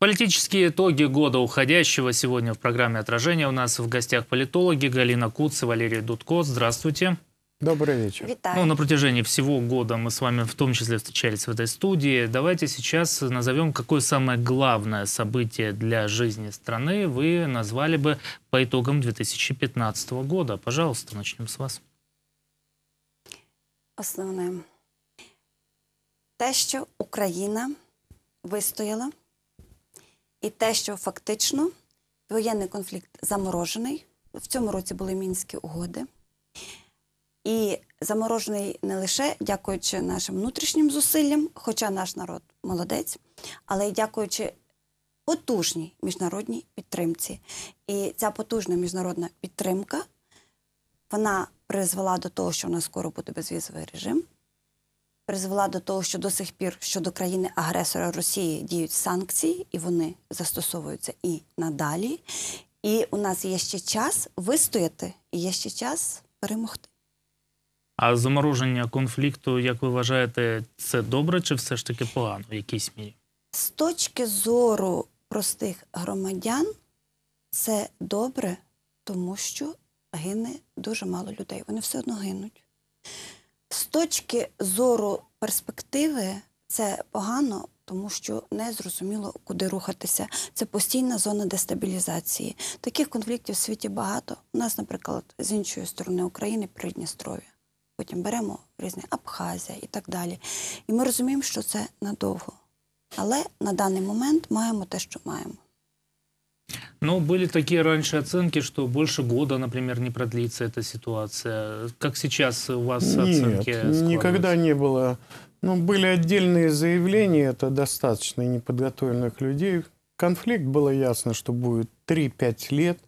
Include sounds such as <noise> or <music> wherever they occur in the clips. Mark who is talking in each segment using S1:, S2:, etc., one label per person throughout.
S1: Политические итоги года уходящего сегодня в программе «Отражение» у нас в гостях политологи Галина Куц и Валерий Дудко. Здравствуйте. Добрый вечер. Витаю. Ну, на протяжении всего года мы с вами в том числе встречались в этой студии. Давайте сейчас назовем, какое самое главное событие для жизни страны вы назвали бы по итогам 2015 года. Пожалуйста, начнем с вас.
S2: Основное. те, что Украина выстояла. І те, що фактично воєнний конфлікт заморожений. В цьому році були мінські угоди. І заморожений не лише дякуючи нашим внутрішнім зусиллям, хоча наш народ молодець, але й дякуючи потужній міжнародній підтримці. І ця потужна міжнародна підтримка вона призвела до того, що у нас скоро буде безвізовий режим призвела до того, що до сих пір щодо країни-агресора Росії діють санкції, і вони застосовуються і надалі. І у нас є ще час вистояти, і є ще час перемогти.
S1: А замороження конфлікту, як ви вважаєте, це добре чи все ж таки погано в якійсь мірі?
S2: З точки зору простих громадян, це добре, тому що гине дуже мало людей. Вони все одно гинуть. З точки зору перспективи, це погано, тому що не зрозуміло, куди рухатися. Це постійна зона дестабілізації. Таких конфліктів в світі багато. У нас, наприклад, з іншої сторони України Придністров'я. Потім беремо різні Абхазія і так далі. І ми розуміємо, що це надовго. Але на даний момент маємо те, що маємо.
S1: Ну, были такие раньше оценки, что больше года, например, не продлится эта ситуация. Как сейчас у вас Нет, оценки? никогда
S3: не было. Ну, были отдельные заявления, это достаточно неподготовленных людей. Конфликт было ясно, что будет 3-5 лет.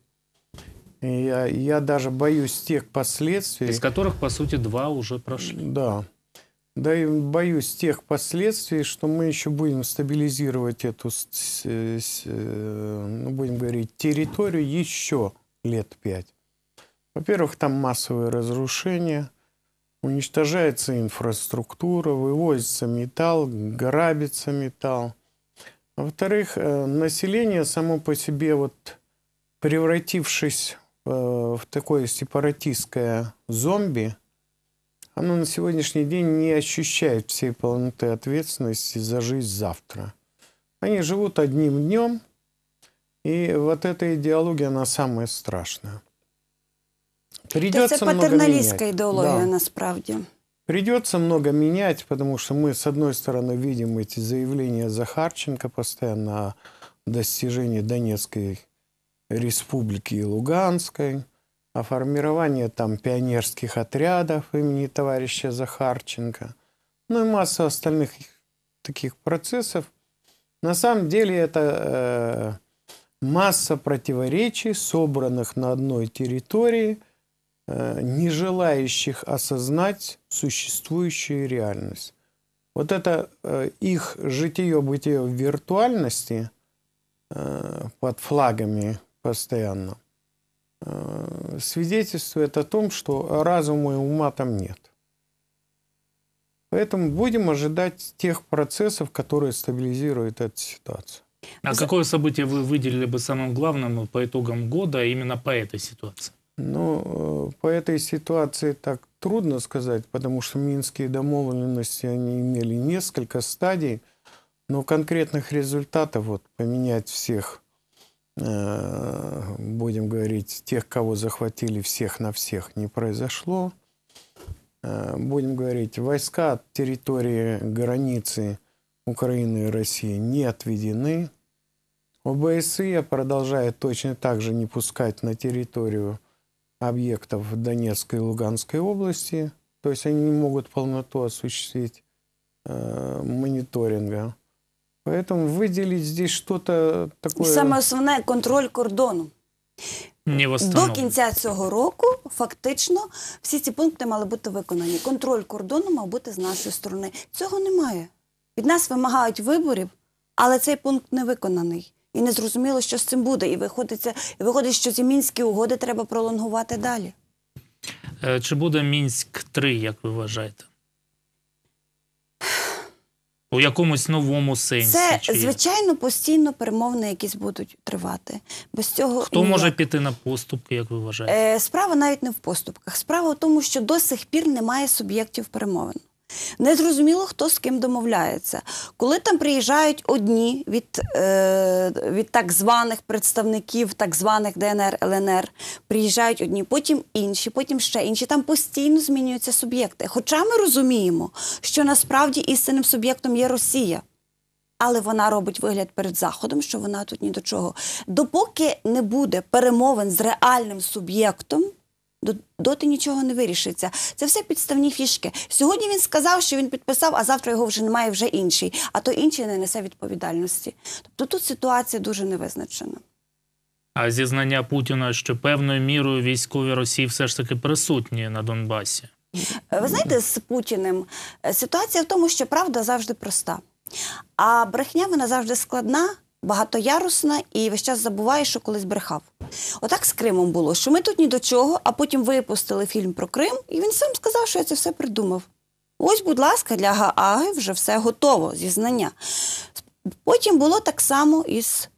S3: я, я даже боюсь тех последствий. Из
S1: которых, по сути, два уже прошли.
S3: Да. Да и боюсь тех последствий, что мы еще будем стабилизировать эту, э, ну, будем говорить, территорию еще лет пять. Во-первых, там массовые разрушения, уничтожается инфраструктура, вывозится металл, грабится металл. Во-вторых, э, население само по себе, вот, превратившись э, в такое сепаратистское зомби – оно на сегодняшний день не ощущает всей полноты ответственности за жизнь завтра. Они живут одним днем, и вот эта идеология, она самая страшная. Придется То есть, много патерналистская менять. идеология, да.
S2: насправді.
S3: Придется много менять, потому что мы, с одной стороны, видим эти заявления Захарченко постоянно о достижении Донецкой республики и Луганской, о формировании там пионерских отрядов имени товарища Захарченко, ну и массу остальных таких процессов. На самом деле это э, масса противоречий, собранных на одной территории, э, не желающих осознать существующую реальность. Вот это э, их житие-бытие в виртуальности э, под флагами постоянно э, – свидетельствует о том, что разума и ума там нет. Поэтому будем ожидать тех процессов, которые стабилизируют эту ситуацию.
S1: А какое событие вы выделили бы самым главным по итогам года именно по этой ситуации?
S3: Ну, э, по этой ситуации так трудно сказать, потому что минские домовленности, они имели несколько стадий, но конкретных результатов вот, поменять всех Э, будем говорить, тех, кого захватили всех на всех, не произошло. Э, будем говорить, войска от территории границы Украины и России не отведены. ОБСЕ продолжает точно так же не пускать на территорию объектов Донецкой и Луганской области. То есть они не могут полноту осуществить э, мониторинга. Поэтому выделить здесь что-то такое... Саме
S2: основне контроль кордону.
S3: Не До
S2: кінця цього року фактично всі ці пункти мали бути виконані. Контроль кордону мав бути з нашої сторони. Цього немає. Від нас вимагають виборів, але цей пункт не виконаний. І не зрозуміло, що з цим буде. І виходиться, і виходить, що ці мінські угоди треба пролонгувати далі.
S1: Е, чи буде мінськ 3 як ви вважаєте? у якомусь новому сенсі. Це, чи...
S2: звичайно, постійно перемовини якісь будуть тривати. Без цього Хто ніяк. може
S1: піти на поступки, як ви вважаєте?
S2: Е, справа навіть не в поступках. Справа в тому, що до сих пір немає суб'єктів перемовин. Незрозуміло, хто з ким домовляється. Коли там приїжджають одні від е, від так званих представників, так званих ДНР, ЛНР, приїжджають одні, потім інші, потім ще інші. Там постійно змінюються суб'єкти. Хоча ми розуміємо, що насправді істинним суб'єктом є Росія. Але вона робить вигляд перед Заходом, що вона тут ні до чого. Допоки не буде перемовин з реальним суб'єктом, доти нічого не вирішиться. Це все підставні фішки. Сьогодні він сказав, що він підписав, а завтра його вже немає, вже інший. А то інший не несе відповідальності. Тобто тут ситуація дуже невизначена.
S1: А зізнання Путіна, що певною мірою військові Росії все ж таки присутні на Донбасі.
S2: Е, ви знаєте, з Путіним е, ситуація в тому, що правда завжди проста, а брехня вона завжди складна, багатоярусна і весь час забуває, що колись брехав. Отак з Кримом було, що ми тут ні до чого, а потім випустили фільм про Крим, і він сам сказав, що я це все придумав. Ось, будь ласка, для Гааги вже все готово, зізнання. Потім було так само із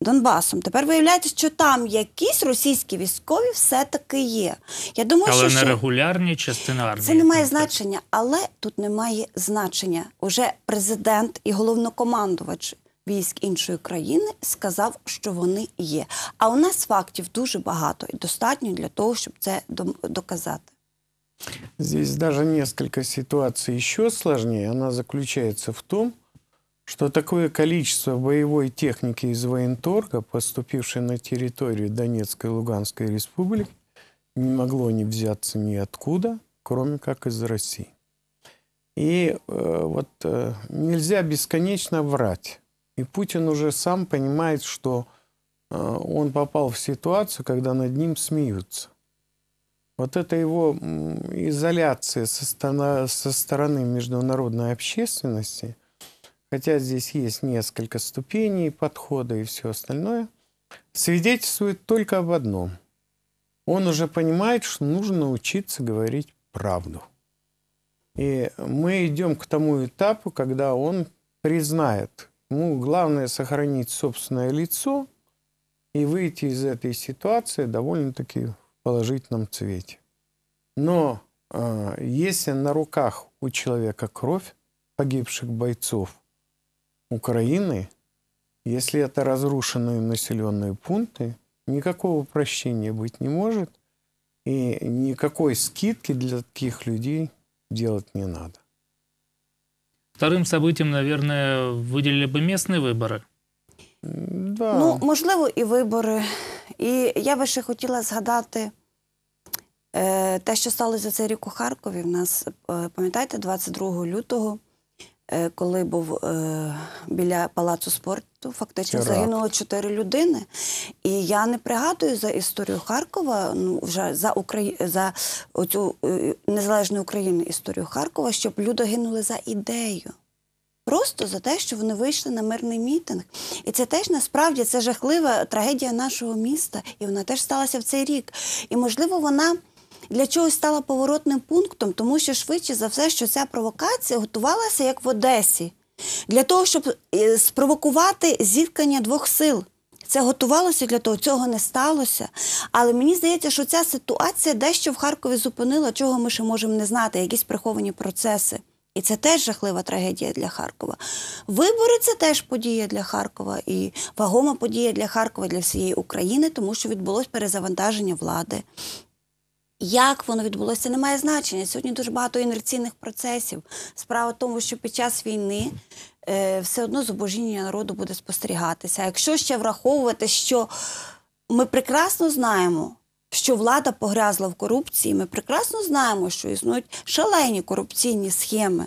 S2: Донбасом. Тепер виявляється, що там якісь російські військові все-таки є. Я думаю, але що не
S1: регулярні частина армії. Це не
S2: має значення, але тут немає значення. Уже президент і головнокомандувач військ іншої країни, сказав, що вони є. А у нас фактів дуже багато і достатньо для того, щоб це доказати.
S3: Здесь даже несколько ситуаций еще сложнее. Она заключается в том, что такое количество боевой техники из военторга, поступившей на территорию Донецкой и Луганской республики, не могло не взяться ниоткуда, кроме как из России. И э, вот э, нельзя бесконечно врать. И Путин уже сам понимает, что э, он попал в ситуацию, когда над ним смеются. Вот это его изоляция со стороны, со стороны международной общественности, хотя здесь есть несколько ступеней подхода и все остальное, свидетельствует только об одном. Он уже понимает, что нужно учиться говорить правду. И мы идем к тому этапу, когда он признает ну, главное сохранить собственное лицо и выйти из этой ситуации довольно-таки в положительном цвете. Но э, если на руках у человека кровь погибших бойцов Украины, если это разрушенные населенные пункты, никакого прощения быть не может, и никакой скидки для таких людей делать
S1: не надо. Вторим событием, наверное, выделили бы местные выборы. Да.
S2: Ну, можливо, і вибори. І я би ще хотіла згадати е, те, що сталося цей рік у Харкові. У нас, е, пам'ятаєте, 22 лютого Е, коли був е, біля палацу спорту, фактично Теракт. загинуло чотири людини. І я не пригадую за історію Харкова, ну вже за Украї... за оцю е, незалежну Україну історію Харкова, щоб люди гинули за ідею. Просто за те, що вони вийшли на мирний мітинг. І це теж насправді це жахлива трагедія нашого міста, і вона теж сталася в цей рік. І можливо, вона для чогось стала поворотним пунктом, тому що швидше за все, що ця провокація готувалася як в Одесі, для того, щоб е, спровокувати зіткнення двох сил. Це готувалося для того, цього не сталося. Але мені здається, що ця ситуація дещо в Харкові зупинила, чого ми ще можемо не знати, якісь приховані процеси. І це теж жахлива трагедія для Харкова. Вибори це теж подія для Харкова і вагома подія для Харкова, для всієї України, тому що відбулось перезавантаження влади. Як воно відбулося, не має значення. Сьогодні дуже багато інерційних процесів. Справа в тому, що під час війни е, все одно зубожіння народу буде спостерігатися. А якщо ще враховувати, що ми прекрасно знаємо, що влада погрязла в корупції, ми прекрасно знаємо, що існують шалені корупційні схеми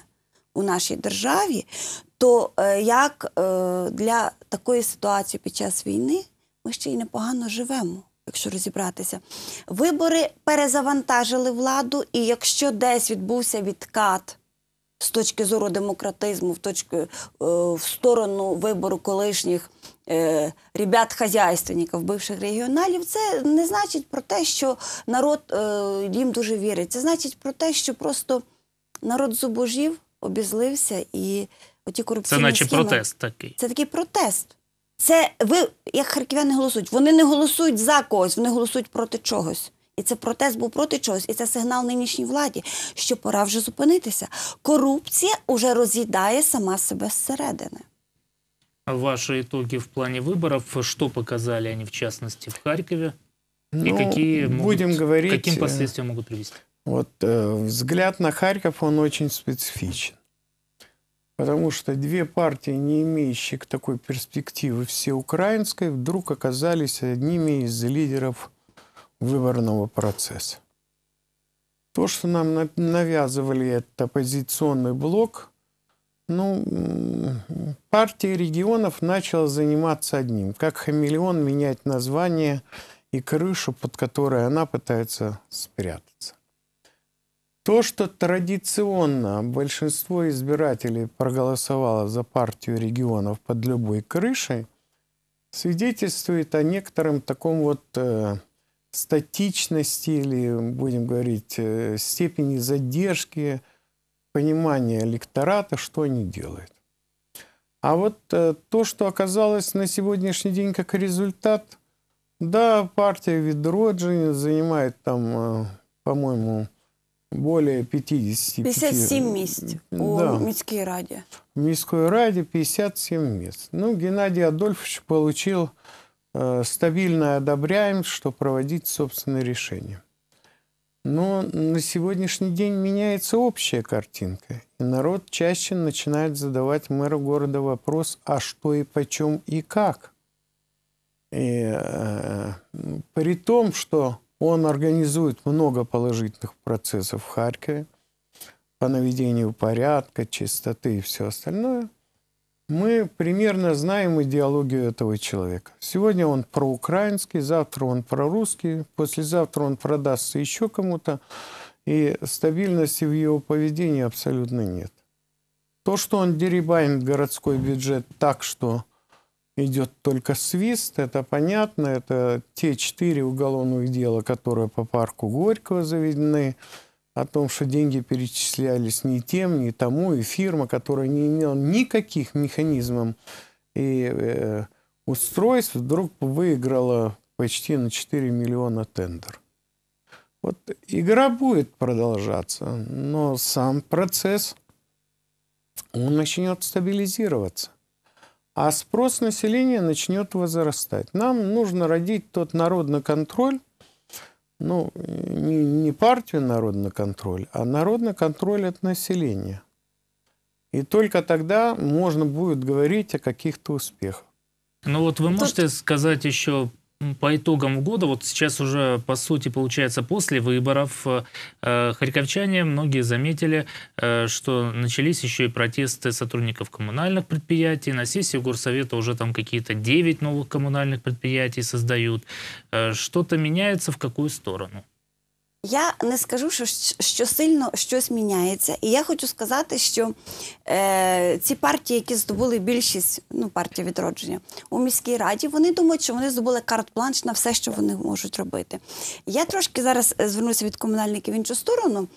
S2: у нашій державі, то е, як е, для такої ситуації під час війни ми ще й непогано живемо. Якщо розібратися, вибори перезавантажили владу, і якщо десь відбувся відкат з точки зору демократизму, в точку е, в сторону вибору колишніх е, ребят хазяйственників бивших регіоналів, це не значить про те, що народ е, їм дуже вірить. Це значить про те, що просто народ зубожів, обізлився і оті корупційні Це наче схеми. протест такий. Це такий протест. Це ви, як харків'яни, голосують. Вони не голосують за когось, вони голосують проти чогось. І це протест був проти чогось, і це сигнал нинішній владі, що пора вже зупинитися. Корупція уже роз'їдає сама себе зсередини.
S1: ваші итоги в плані виборів, що показали они в частності в Харкові, ну, и какие будем могут, будем говорить, каким э, последствиям привести?
S3: Вот э, взгляд на Харків он очень специфичен. Потому что две партии, не имеющие такой перспективы всеукраинской, вдруг оказались одними из лидеров выборного процесса. То, что нам навязывали этот оппозиционный блок, ну, партия регионов начала заниматься одним, как хамелеон менять название и крышу, под которой она пытается спрятаться. То, что традиционно большинство избирателей проголосовало за партию регионов под любой крышей, свидетельствует о некотором таком вот э, статичности или, будем говорить, э, степени задержки понимания электората, что они делают. А вот э, то, что оказалось на сегодняшний день как результат, да, партия Видроджи занимает там, э, по-моему, более 50. 57 місць у да.
S2: ради раді.
S3: В міській раді 57 мест. Ну, Геннадий Адольфович получил э, стабильно одобряем, что проводить собственные решения. Но на сегодняшний день меняется общая картинка. И народ чаще начинает задавать мэру города вопрос, а что и почем и как. И, э, при том, что он организует много положительных процессов в Харькове по наведению порядка, чистоты и все остальное. Мы примерно знаем идеологию этого человека. Сегодня он проукраинский, завтра он прорусский, послезавтра он продастся еще кому-то, и стабильности в его поведении абсолютно нет. То, что он деребанит городской бюджет так, что идет только свист, это понятно, это те четыре уголовных дела, которые по парку Горького заведены, о том, что деньги перечислялись не тем, не тому, и фирма, которая не имела никаких механизмов и э, устройств, вдруг выиграла почти на 4 миллиона тендер. Вот игра будет продолжаться, но сам процесс, он начнет стабилизироваться а спрос населения начнет возрастать. Нам нужно родить тот народный контроль, ну, не, не партию народный контроль, а народный контроль от населения. И только тогда можно будет говорить о каких-то успехах.
S1: Ну вот вы можете Тут... сказать еще по итогам года, вот сейчас уже, по сути, получается, после выборов э, харьковчане многие заметили, э, что начались еще и протесты сотрудников коммунальных предприятий. На сессии горсовета уже там какие-то 9 новых коммунальных предприятий создают. Э, что-то меняется в какую сторону?
S2: Я не скажу, що що сильно щось міняється, і я хочу сказати, що е, ці партії, які здобули більшість, ну партія відродження у міській раді, вони думають, що вони здобули карт-планш на все, що вони можуть робити. Я трошки зараз е, звернуся від комунальників в іншу сторону.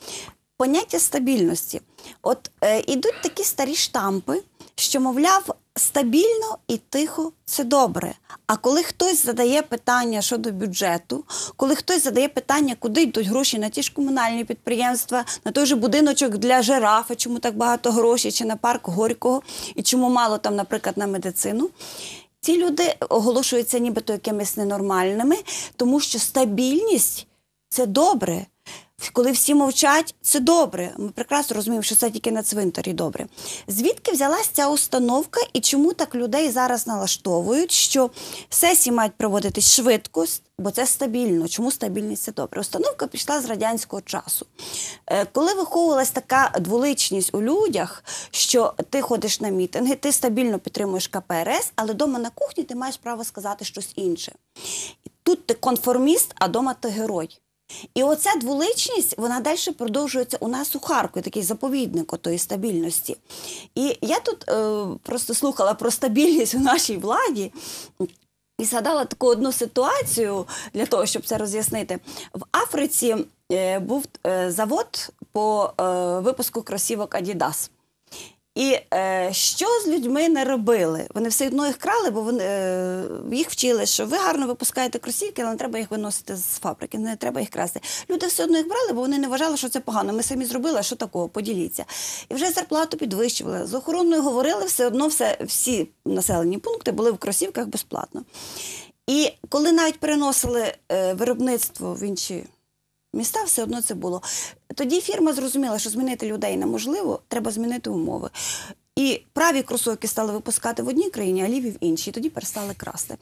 S2: Поняття стабільності, от е, ідуть такі старі штампи, що мовляв, стабільно і тихо це добре. А коли хтось задає питання щодо бюджету, коли хтось задає питання, куди йдуть гроші на ті ж комунальні підприємства, на той же будиночок для жирафа, чому так багато грошей, чи на парк Горького, і чому мало там, наприклад, на медицину. Ці люди оголошуються нібито якимись ненормальними, тому що стабільність це добре. Коли всі мовчать, це добре. Ми прекрасно розуміємо, що це тільки на цвинтарі добре. Звідки взялась ця установка і чому так людей зараз налаштовують, що сесії мають проводитись швидко, бо це стабільно. Чому стабільність це добре? Установка пішла з радянського часу. Е, коли виховувалась така дволичність у людях, що ти ходиш на мітинги, ти стабільно підтримуєш КПРС, але вдома на кухні ти маєш право сказати щось інше. Тут ти конформіст, а дома ти герой. І оця дволичність вона далі продовжується у нас у Харкові, такий заповідник тої стабільності. І я тут е, просто слухала про стабільність у нашій владі. І згадала таку одну ситуацію для того, щоб це роз'яснити. В Африці е, був е, завод по е, випуску кросівок Адідас. І е, що з людьми не робили? Вони все одно їх крали, бо вони е, їх вчили, що ви гарно випускаєте кросівки, але не треба їх виносити з фабрики, не треба їх красти. Люди все одно їх брали, бо вони не вважали, що це погано. Ми самі зробили, а що такого, поділіться. І вже зарплату підвищували. З охороною говорили, все одно все, всі населені пункти були в кросівках безплатно. І коли навіть переносили е, виробництво в інші міста, все одно це було. Тоді фірма зрозуміла, що змінити людей неможливо, треба змінити умови. І праві кросовки стали випускати в одній країні, а ліві в іншій. І тоді перестали красти.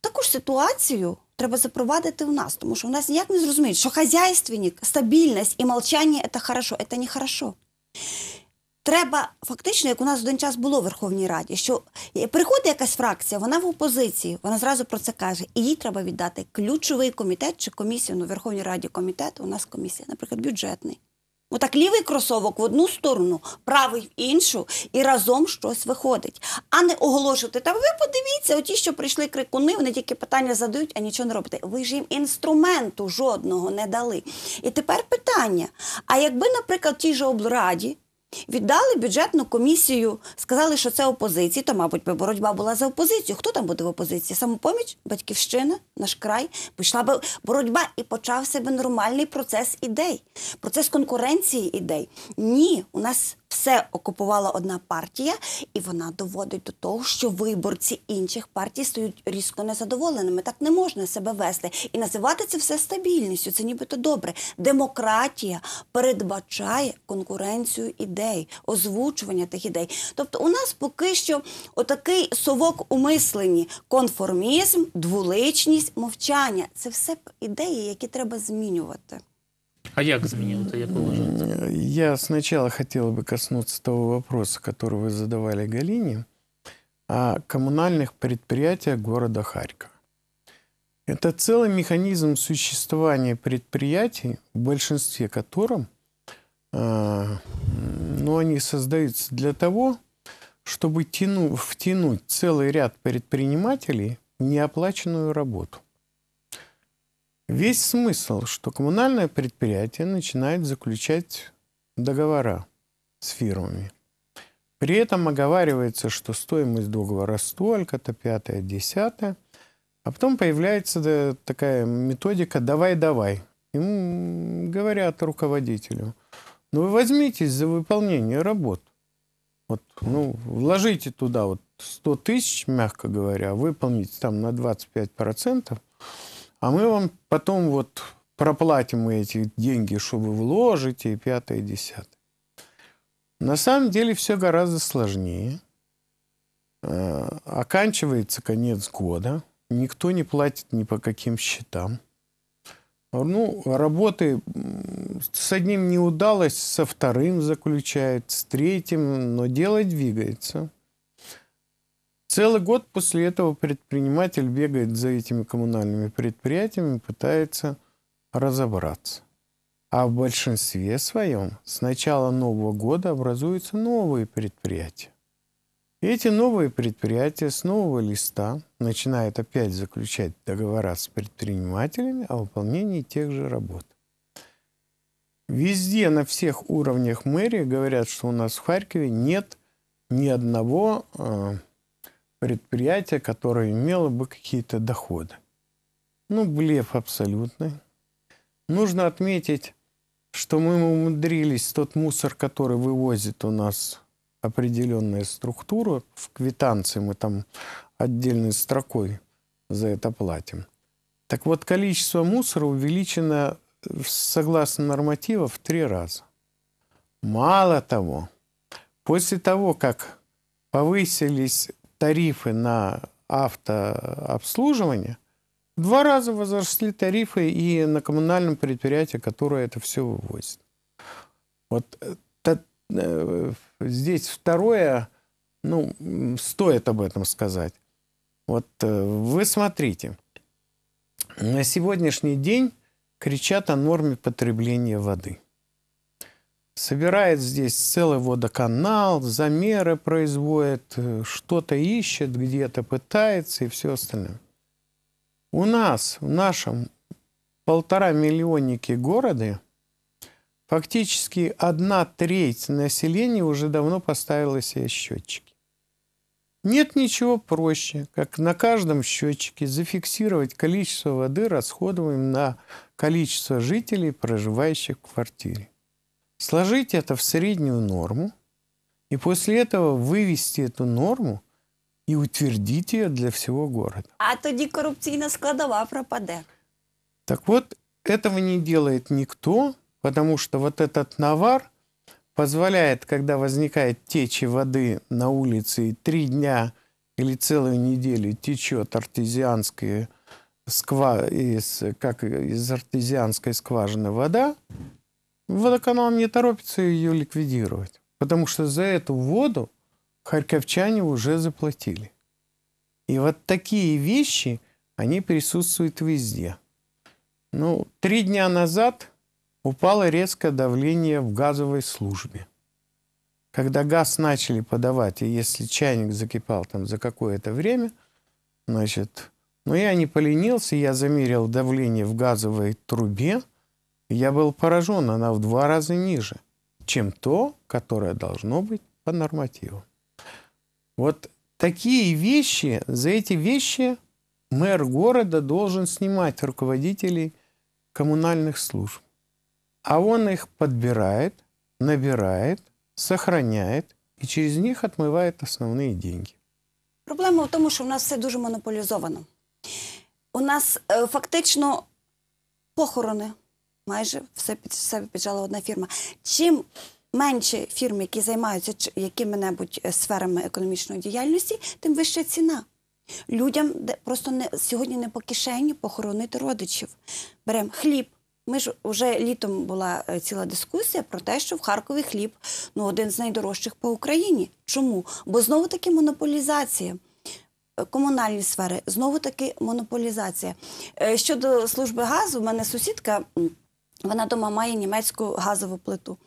S2: Таку ж ситуацію треба запровадити в нас, тому що в нас ніяк не зрозуміють, що хазяйственник, стабільність і молчання це хорошо, це не хорошо треба фактично, як у нас один час було в Верховній Раді, що приходить якась фракція, вона в опозиції, вона зразу про це каже, і їй треба віддати ключовий комітет чи комісію. Ну, Верховній Раді комітет у нас комісія, наприклад, бюджетний. Отак лівий кросовок в одну сторону, правий в іншу, і разом щось виходить. А не оголошувати та ви подивіться, оті, що прийшли крикуни, вони тільки питання задають, а нічого не робите. Ви ж їм інструменту жодного не дали. І тепер питання: а якби, наприклад, в тій же облраді Віддали бюджетну комісію, сказали, що це опозиції, то, мабуть, би боротьба була за опозицію. Хто там буде в опозиції? Самопоміч, батьківщина, наш край, пішла би боротьба і почався би нормальний процес ідей, процес конкуренції ідей. Ні, у нас все окупувала одна партія, і вона доводить до того, що виборці інших партій стають різко незадоволеними. Так не можна себе вести і називати це все стабільністю. Це нібито добре. Демократія передбачає конкуренцію ідей, озвучування тих ідей. Тобто, у нас поки що отакий совок у мисленні – конформізм, двуличність, мовчання це все ідеї, які треба змінювати.
S1: А як заменил, это, я
S3: уважаете? Я сначала хотел бы коснуться того вопроса, который вы задавали Галине, о коммунальных предприятиях города Харькова. Это целый механизм существования предприятий, в большинстве котором а, ну, они создаются для того, чтобы тяну, втянуть целый ряд предпринимателей в неоплаченную работу. Весь смысл, что коммунальное предприятие начинает заключать договора с фирмами. При этом оговаривается, что стоимость договора столько-то, пятое, десятое. А потом появляется такая методика «давай-давай». Им говорят руководителю, ну вы возьмитесь за выполнение работ. Вот, ну, вложите туда вот 100 тысяч, мягко говоря, выполните там на 25%, а мы вам потом вот проплатим мы эти деньги, что вы вложите, и пятое, и десятое. На самом деле все гораздо сложнее. Э, оканчивается конец года, никто не платит ни по каким счетам. Ну, работы с одним не удалось, со вторым заключает, с третьим, но дело двигается. Целый год после этого предприниматель бегает за этими коммунальными предприятиями, пытается разобраться. А в большинстве своем с начала Нового года образуются новые предприятия. эти новые предприятия с нового листа начинают опять заключать договора с предпринимателями о выполнении тех же работ. Везде на всех уровнях мэрии говорят, что у нас в Харькове нет ни одного а, предприятие, которое имело бы какие-то доходы. Ну, блеф абсолютный. Нужно отметить, что мы умудрились тот мусор, который вывозит у нас определенную структуру в квитанции мы там отдельной строкой за это платим. Так вот, количество мусора увеличено, э, согласно норматива, в три раза. Мало того, после того, как повысились тарифы на автообслуживание, в два раза возросли тарифы и на коммунальном предприятии, которое это все вывозит. Вот э, та, э, здесь второе, ну, стоит об этом сказать. Вот э, вы смотрите, на сегодняшний день кричат о норме потребления воды – собирает здесь целый водоканал, замеры производит, э, что-то ищет, где-то пытается и все остальное. У нас, в нашем полтора миллионники города фактически одна треть населения уже давно поставила себе счетчики. Нет ничего проще, как на каждом счетчике зафиксировать количество воды, расходуемое на количество жителей, проживающих в квартире сложить это в среднюю норму, и после этого вывести эту норму и утвердить ее для всего города.
S2: А тоді корупційна складова пропадет.
S3: Так вот, этого не делает никто, потому что вот этот навар позволяет, когда возникает течи воды на улице, и три дня или целую неделю течет артезианские сква... из, как из артезианской скважины вода, Водоканал не торопится ее ликвидировать, потому что за эту воду харьковчане уже заплатили. И вот такие вещи, они присутствуют везде. Ну, три дня назад упало резкое давление в газовой службе. Когда газ начали подавать, и если чайник закипал там за какое-то время, значит, но ну, я не поленился, я замерил давление в газовой трубе – я был поражен, она в два раза ниже, чем то, которое должно быть по нормативу. Вот такие вещи, за эти вещи мэр города должен снимать руководителей коммунальных служб. А он их подбирает, набирает, сохраняет и через них отмывает основные деньги.
S2: Проблема в том, что у нас все очень монополизовано. У нас фактично похороны майже все під себе піджала одна фірма. Чим менше фірм, які займаються якими-небудь е, сферами економічної діяльності, тим вища ціна. Людям просто не сьогодні не по кишені похоронити родичів. Беремо хліб. Ми ж вже літом була е, ціла дискусія про те, що в Харкові хліб ну один з найдорожчих по Україні. Чому? Бо знову таки монополізація. Е, комунальні сфери знову таки монополізація. Щодо служби газу, в мене сусідка. Вона дома має німецьку газову плиту.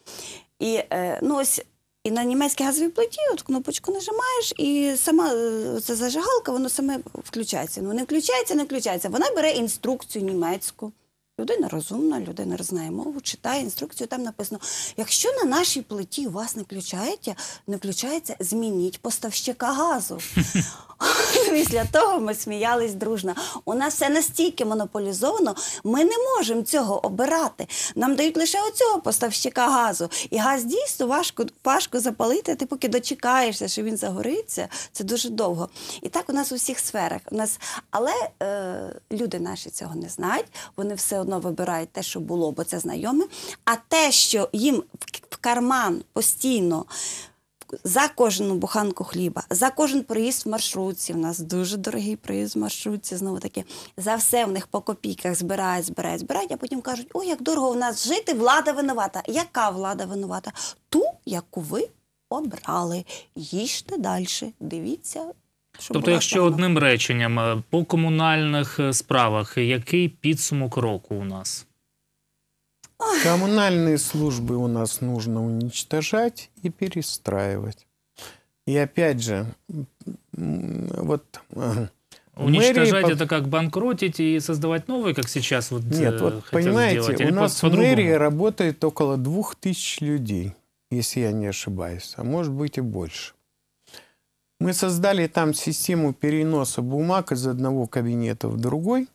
S2: І е, ну ось і на німецькій газовій плиті от кнопочку нажимаєш, і сама е, ця зажигалка, воно саме включається. Ну не включається, не включається. Вона бере інструкцію німецьку. Людина розумна, людина знає мову, читає інструкцію. Там написано: якщо на нашій плиті у вас не включається, не включається, змініть поставщика газу. <laughs> <laughs> після того ми сміялись дружно. У нас все настільки монополізовано, ми не можемо цього обирати. Нам дають лише оцього поставщика газу. І газ дійсно важко важко запалити. Ти поки дочекаєшся, що він загориться. Це дуже довго. І так у нас у всіх сферах. У нас але е, люди наші цього не знають. Вони все одно вибирають те, що було, бо це знайоме. А те, що їм в карман постійно за кожну буханку хліба, за кожен проїзд в маршрутці. У нас дуже дорогий проїзд в маршрутці, знову таки, за все в них по копійках збирають, збирають, збирають, а потім кажуть, ой, як дорого в нас жити, влада винувата. Яка влада винувата? Ту, яку ви обрали. Їжте далі, дивіться. Щоб тобто, якщо певна.
S1: одним реченням е, по комунальних е, справах, який підсумок року у нас?
S3: Коммунальные службы у нас нужно уничтожать и перестраивать. И опять же, вот... Э, уничтожать мэрии...
S1: это как банкротить и создавать новые, как сейчас вот Нет, э, вот понимаете, сделать, у нас в мэрии
S3: работает около двух тысяч людей, если я не ошибаюсь, а может быть и больше. Мы создали там систему переноса бумаг из одного кабинета в другой,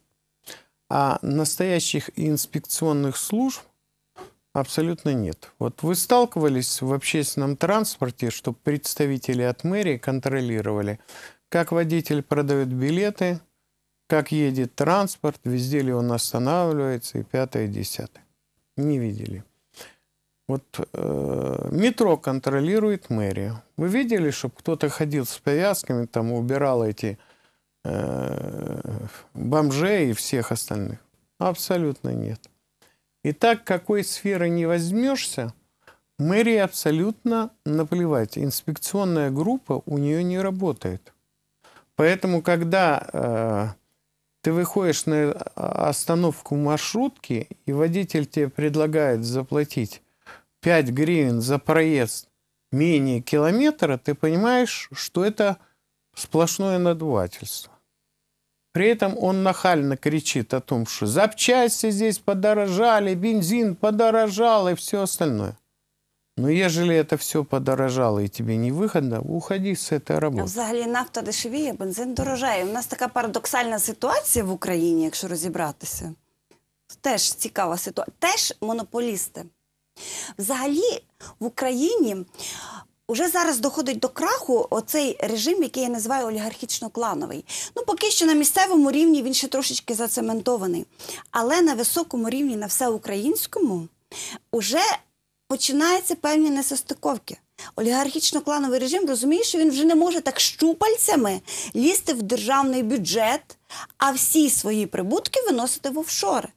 S3: а настоящих инспекционных служб Абсолютно нет. Вот вы сталкивались в общественном транспорте, чтобы представители от мэрии контролировали, как водитель продает билеты, как едет транспорт, везде ли он останавливается, и пятое, и десятое. Не видели. Вот э, метро контролирует мэрия. Вы видели, чтобы кто-то ходил с повязками, там убирал эти э, бомжей и всех остальных? Абсолютно нет. И так, какой сферы не возьмешься, мэрии абсолютно наплевать. Инспекционная группа у нее не работает. Поэтому, когда э, ты выходишь на э, остановку маршрутки, и водитель тебе предлагает заплатить 5 гривен за проезд менее километра, ты понимаешь, что это сплошное надувательство. При этом он нахально кричит о том, что запчасти здесь подорожали, бензин подорожал и все остальное. Ну, ежели это все подорожало и тебе не вигідно, уходи с этой работы.
S2: Взагалі нафта дешевіє, бензин дорожає. У нас такая парадоксальная ситуация в Украине, якщо розібратися. Теж цікава ситуація. Теж монополисты. Взагалі в Украине Уже зараз доходить до краху оцей режим, який я називаю олігархічно-клановий. Ну, поки що на місцевому рівні він ще трошечки зацементований. Але на високому рівні, на всеукраїнському, уже починаються певні несостиковки. Олігархічно-клановий режим розуміє, що він вже не може так щупальцями лізти в державний бюджет, а всі свої прибутки виносити в офшори,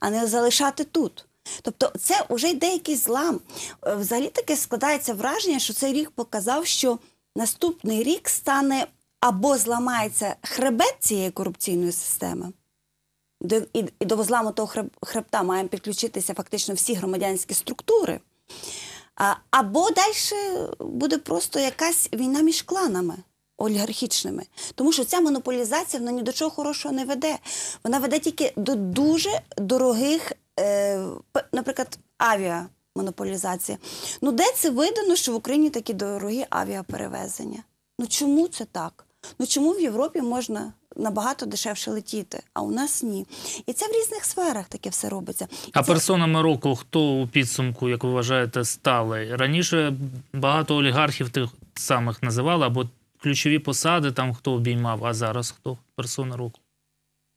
S2: а не залишати тут. Тобто, це вже йде якийсь злам. Е, взагалі таке складається враження, що цей рік показав, що наступний рік стане або зламається хребет цієї корупційної системи. До, і, і до зламу того хреб, хребта маємо підключитися фактично всі громадянські структури. А, Або далі буде просто якась війна між кланами олігархічними. Тому що ця монополізація вона ні до чого хорошого не веде. Вона веде тільки до дуже дорогих Е, наприклад, авіамонополізація. Ну де це видано, що в Україні такі дорогі авіаперевезення? Ну чому це так? Ну чому в Європі можна набагато дешевше летіти? А у нас ні. І це в різних сферах таке все робиться. І а це...
S1: персонами року, хто у підсумку, як ви вважаєте, стали? Раніше багато олігархів тих самих називали або ключові посади, там хто обіймав, а зараз хто персона року?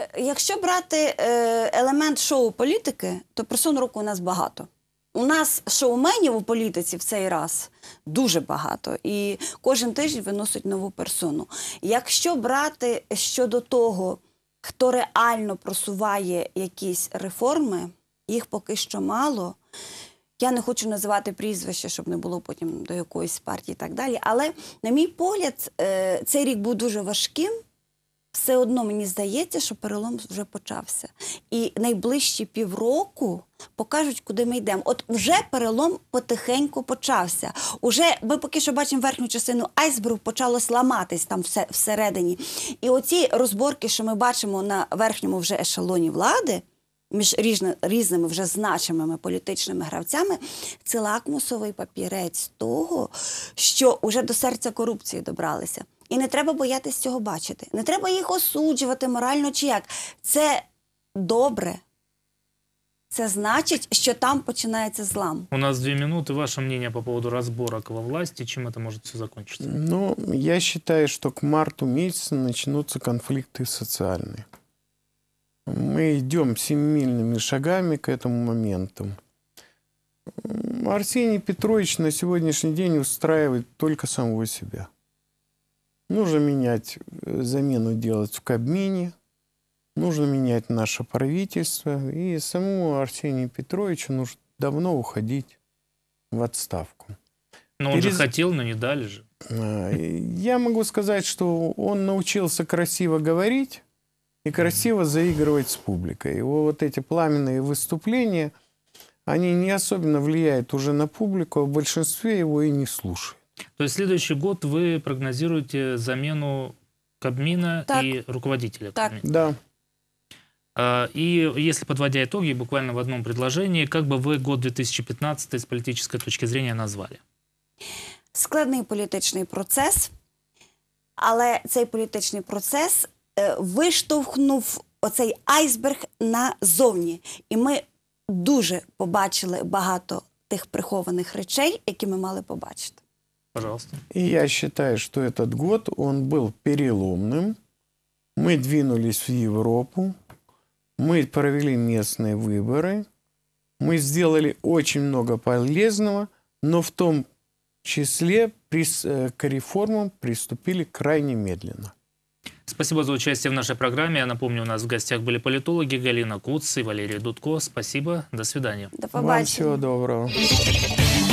S2: Е, якщо брати е, елемент шоу політики, то персон року у нас багато. У нас шоуменів у політиці в цей раз дуже багато, і кожен тиждень виносить нову персону. Якщо брати щодо того, хто реально просуває якісь реформи, їх поки що мало. Я не хочу називати прізвище, щоб не було потім до якоїсь партії і так далі. Але, на мій погляд, е, цей рік був дуже важким все одно мені здається, що перелом вже почався. І найближчі півроку покажуть, куди ми йдемо. От вже перелом потихеньку почався. Уже ми поки що бачимо верхню частину айсбергу, почало ламатись там все всередині. І оці розборки, що ми бачимо на верхньому вже ешелоні влади. Між різними вже значимими політичними гравцями це лакмусовий папірець того, що вже до серця корупції добралися. І не треба боятись цього бачити. Не треба їх осуджувати морально чи як. Це добре. Це значить, що там починається злам.
S1: У нас две минуты. Ваше мнение по поводу разборок во власти, чем это может все закончиться?
S3: Ну, я считаю, что к марту месяца начнутся конфликты социальные. Мы идем семимильными шагами к этому моменту. Арсений Петрович на сегодняшний день устраивает только самого себя. Нужно менять, э, замену делать в Кабмине, нужно менять наше правительство, и самому Арсению Петровичу нужно давно уходить в отставку.
S1: Но он Перез... же хотел, но не дали же.
S3: А, я могу сказать, что он научился красиво говорить и красиво заигрывать с публикой. Его вот эти пламенные выступления, они не особенно влияют уже на публику, а в большинстве его и не слушают.
S1: То есть следующий год вы прогнозируете замену Кабмина так. и руководителя так. Кабмина. Да. И если подводя итоги, буквально в одном предложении, как бы вы год 2015 з політичної точки зрення назвали?
S2: Складний політичний процес, але цей політичний процес е, виштовхнув оцей айсберг назовні. І ми дуже побачили багато тих прихованих речей, які ми мали побачити.
S1: Пожалуйста.
S3: И я считаю, что этот год, он был переломным. Мы двинулись в Европу, мы провели местные выборы, мы сделали очень много полезного, но в том числе э, к реформам приступили крайне медленно.
S1: Спасибо за участие в нашей программе. Я напомню, у нас в гостях были политологи Галина Куц и Валерий Дудко. Спасибо, до свидания. До побачення.
S3: Вам всего доброго.